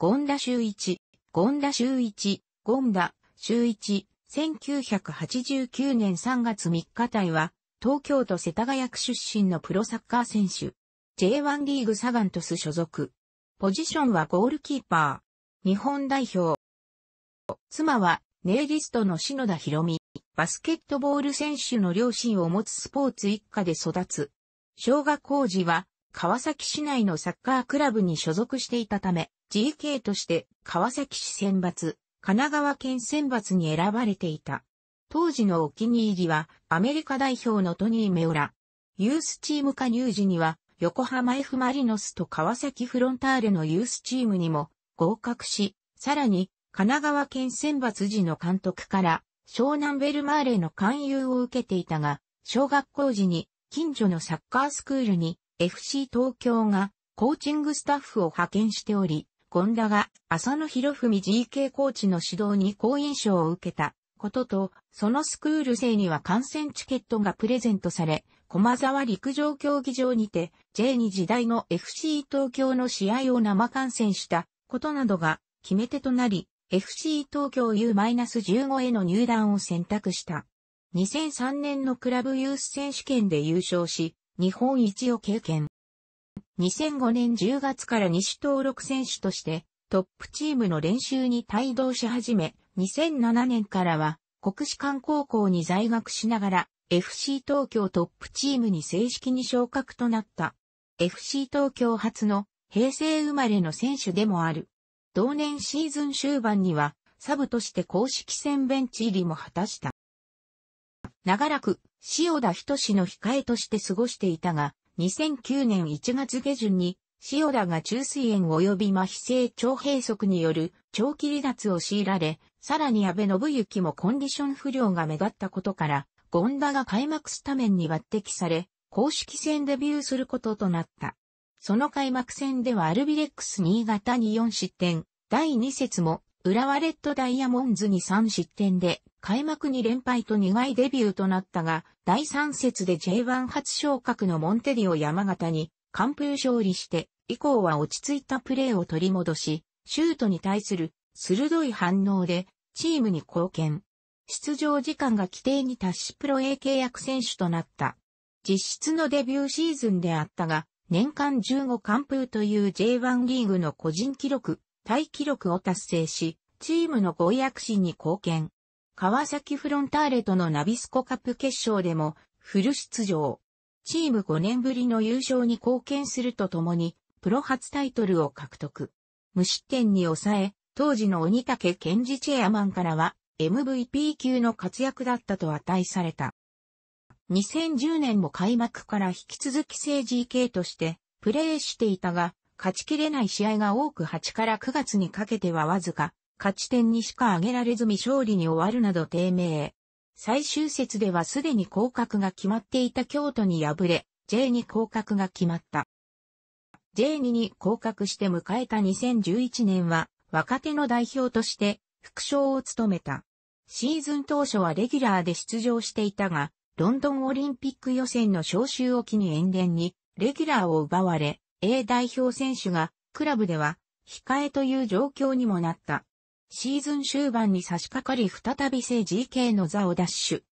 権田修一、権田修一、権田修一、1989年3月3日体は、東京都世田谷区出身のプロサッカー選手。J1 リーグサガントス所属。ポジションはゴールキーパー。日本代表。妻は、ネイリストの篠田博美。バスケットボール選手の両親を持つスポーツ一家で育つ。小学校時は、川崎市内のサッカークラブに所属していたため、GK として川崎市選抜、神奈川県選抜に選ばれていた。当時のお気に入りはアメリカ代表のトニー・メオラ。ユースチーム加入時には横浜 F マリノスと川崎フロンターレのユースチームにも合格し、さらに神奈川県選抜時の監督から湘南ベルマーレの勧誘を受けていたが、小学校時に近所のサッカースクールに FC 東京がコーチングスタッフを派遣しており、権田が浅野博文 GK コーチの指導に好印象を受けたことと、そのスクール生には観戦チケットがプレゼントされ、駒沢陸上競技場にて J2 時代の FC 東京の試合を生観戦したことなどが決め手となり、FC 東京 U-15 への入団を選択した。2003年のクラブユース選手権で優勝し、日本一を経験。2005年10月から西登録選手としてトップチームの練習に帯同し始め、2007年からは国士舘高校に在学しながら FC 東京トップチームに正式に昇格となった。FC 東京初の平成生まれの選手でもある。同年シーズン終盤にはサブとして公式戦ベンチ入りも果たした。長らく、塩田仁の控えとして過ごしていたが、2009年1月下旬に、塩田が中水炎及び麻痺性腸閉塞による長期離脱を強いられ、さらに安倍信之もコンディション不良が目立ったことから、権田が開幕スタメンに抜擢され、公式戦デビューすることとなった。その開幕戦ではアルビレックス新潟に4失点、第2節も浦和レッドダイヤモンズに3失点で開幕に連敗と苦いデビューとなったが、第3節で J1 初昇格のモンテディオ山形に完封勝利して、以降は落ち着いたプレーを取り戻し、シュートに対する鋭い反応でチームに貢献。出場時間が規定に達しプロ A 契約選手となった。実質のデビューシーズンであったが、年間15完封という J1 リーグの個人記録、タイ記録を達成し、チームの合躍進に貢献。川崎フロンターレとのナビスコカップ決勝でもフル出場。チーム5年ぶりの優勝に貢献するとともに、プロ初タイトルを獲得。無失点に抑え、当時の鬼竹健治チェアマンからは、MVP 級の活躍だったと値された。2010年も開幕から引き続き政 GK としてプレーしていたが、勝ちきれない試合が多く8から9月にかけてはわずか勝ち点にしか挙げられずに勝利に終わるなど低迷。最終節ではすでに降格が決まっていた京都に敗れ、J2 降格が決まった。J2 に降格して迎えた2011年は、若手の代表として、副将を務めた。シーズン当初はレギュラーで出場していたが、ロンドンオリンピック予選の招集を機に延田に、レギュラーを奪われ、A 代表選手が、クラブでは、控えという状況にもなった。シーズン終盤に差し掛かり再び正 GK の座を奪取。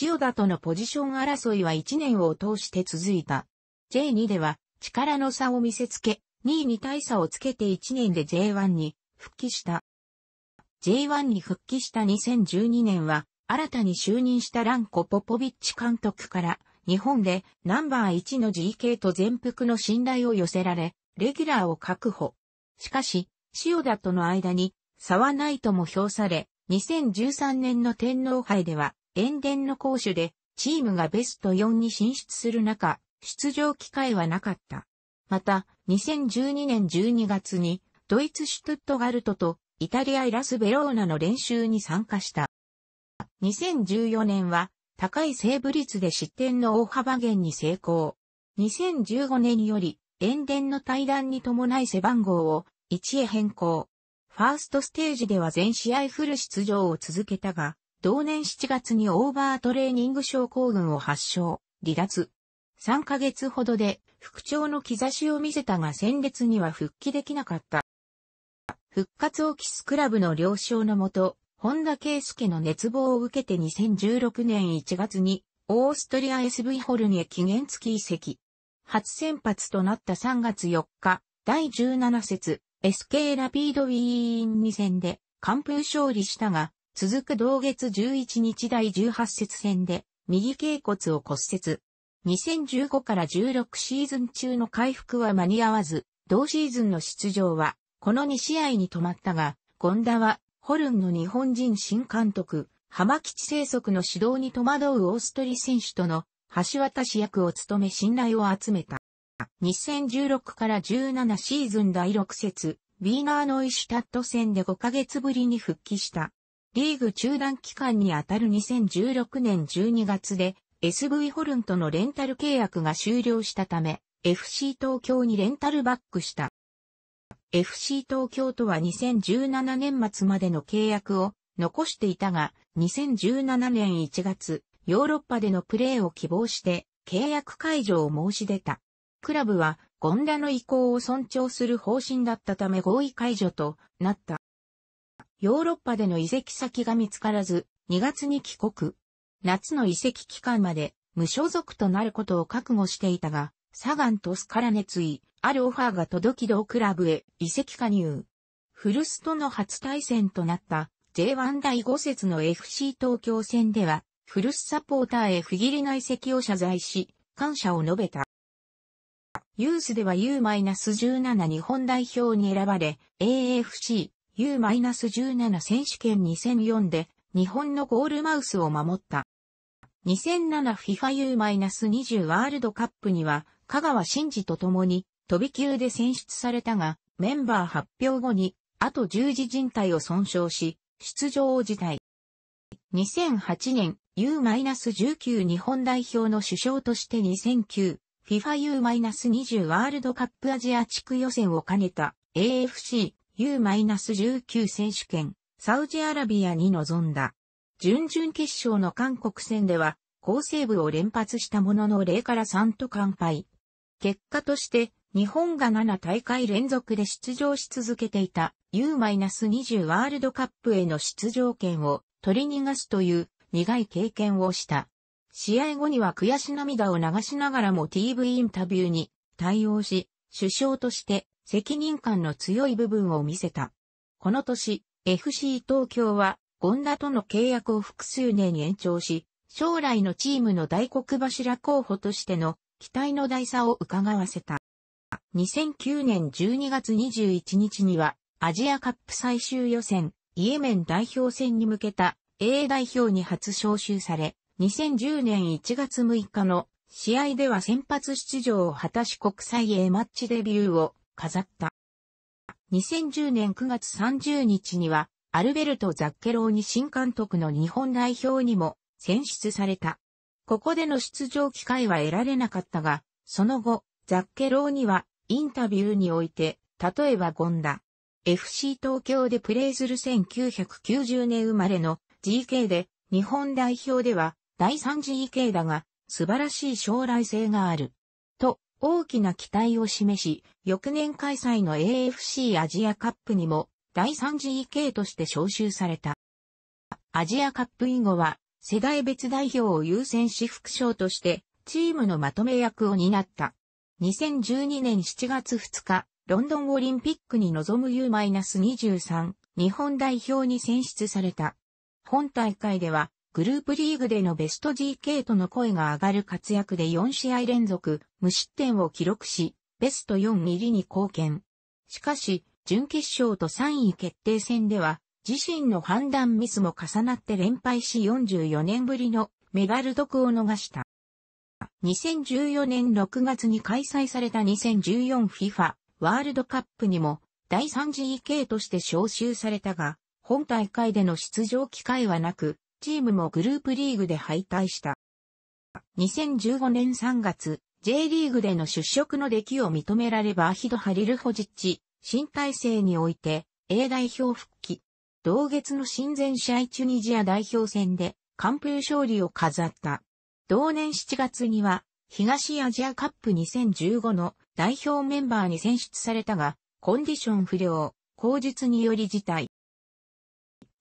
塩田とのポジション争いは1年を通して続いた。J2 では力の差を見せつけ、2位に大差をつけて1年で J1 に復帰した。J1 に復帰した2012年は、新たに就任したランコ・ポポビッチ監督から、日本でナンバー1の GK と全幅の信頼を寄せられ、レギュラーを確保。しかし、塩田との間に差はないとも評され、2013年の天皇杯では、塩田の攻守で、チームがベスト4に進出する中、出場機会はなかった。また、2012年12月に、ドイツシュトゥットガルトと、イタリアイラスベローナの練習に参加した。2014年は、高いセーブ率で失点の大幅減に成功。2015年より、塩田の対談に伴い背番号を1へ変更。ファーストステージでは全試合フル出場を続けたが、同年7月にオーバートレーニング症候群を発症、離脱。3ヶ月ほどで復調の兆しを見せたが先列には復帰できなかった。復活を期すクラブの了承のもと、本田圭介の熱望を受けて2016年1月にオーストリア SV ホルニエ期限付き移籍。初先発となった3月4日、第17節、SK ラピードウィーン2戦で完封勝利したが、続く同月11日第18節戦で右頸骨を骨折。2015から16シーズン中の回復は間に合わず、同シーズンの出場はこの2試合に止まったが、権田はホルンの日本人新監督、浜吉生息の指導に戸惑うオーストリ選手との橋渡し役を務め信頼を集めた。2016から17シーズン第6節、ウィーナーノイシュタット戦で5ヶ月ぶりに復帰した。リーグ中断期間にあたる2016年12月で SV ホルンとのレンタル契約が終了したため FC 東京にレンタルバックした。FC 東京とは2017年末までの契約を残していたが2017年1月ヨーロッパでのプレーを希望して契約解除を申し出た。クラブは、ゴンダの意向を尊重する方針だったため合意解除となった。ヨーロッパでの移籍先が見つからず、2月に帰国。夏の移籍期間まで無所属となることを覚悟していたが、サガントスから熱意、あるオファーが届き同クラブへ移籍加入。フルスとの初対戦となった J1 第5節の FC 東京戦では、フルスサポーターへ不義理な移籍を謝罪し、感謝を述べた。ユースでは U-17 日本代表に選ばれ、AFC U-17 選手権2004で日本のゴールマウスを守った。2007 FIFA U-20 ワールドカップには香川真司と共に飛び級で選出されたが、メンバー発表後に、あと十字人体を損傷し、出場を辞退。2008年 U-19 日本代表の首相として2009 FIFAU-20 ワールドカップアジア地区予選を兼ねた AFC U-19 選手権サウジアラビアに臨んだ。準々決勝の韓国戦では好セーブを連発したものの0から3と完敗。結果として日本が7大会連続で出場し続けていた U-20 ワールドカップへの出場権を取り逃がすという苦い経験をした。試合後には悔し涙を流しながらも TV インタビューに対応し、首相として責任感の強い部分を見せた。この年、FC 東京は、ゴンダとの契約を複数年延長し、将来のチームの大黒柱候補としての期待の大差を伺わせた。2009年12月21日には、アジアカップ最終予選、イエメン代表戦に向けた A 代表に初招集され、2010年1月6日の試合では先発出場を果たし国際 A マッチデビューを飾った。2010年9月30日には、アルベルト・ザッケローニ新監督の日本代表にも選出された。ここでの出場機会は得られなかったが、その後、ザッケローニはインタビューにおいて、例えばゴンダ、FC 東京でプレーする1990年生まれの GK で日本代表では第三次異形だが、素晴らしい将来性がある。と、大きな期待を示し、翌年開催の AFC アジアカップにも、第三次異形として招集された。アジアカップ以後は、世代別代表を優先し副賞として、チームのまとめ役を担った。2012年7月2日、ロンドンオリンピックに臨む U-23 日本代表に選出された。本大会ではグループリーグでのベスト GK との声が上がる活躍で4試合連続無失点を記録し、ベスト4入りに貢献。しかし、準決勝と3位決定戦では、自身の判断ミスも重なって連敗し44年ぶりのメダル得を逃した。2014年6月に開催された 2014FIFA ワールドカップにも第 3GK として招集されたが、本大会での出場機会はなく、チームもグループリーグで敗退した。2015年3月、J リーグでの出職の出来を認められばアヒド・ハリルホジッチ、新体制において A 代表復帰。同月の親善試合チュニジア代表戦で完封勝利を飾った。同年7月には東アジアカップ2015の代表メンバーに選出されたが、コンディション不良、口述により辞退。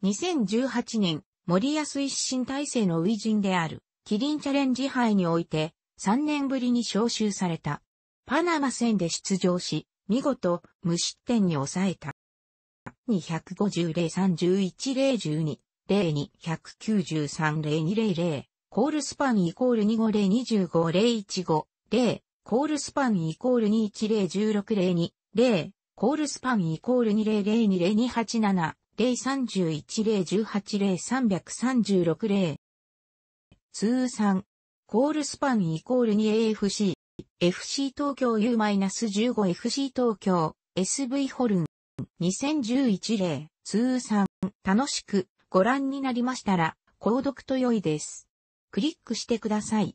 2018年森安一新体制の初陣である、キリンチャレンジ杯において、3年ぶりに招集された。パナマ戦で出場し、見事、無失点に抑えた。2 5 0 3 1 1 0 2 2 0 2 1 9 3 0 2 0 0コールスパンイコール250-25-015-0コールスパンイコール210-16-02-0コールスパンイコール200-2028-7 031-018-0336-0通算、コールスパンイコール 2AFC、FC 東京 U-15FC 東京、SV ホルン、2011例、通算、楽しくご覧になりましたら、購読と良いです。クリックしてください。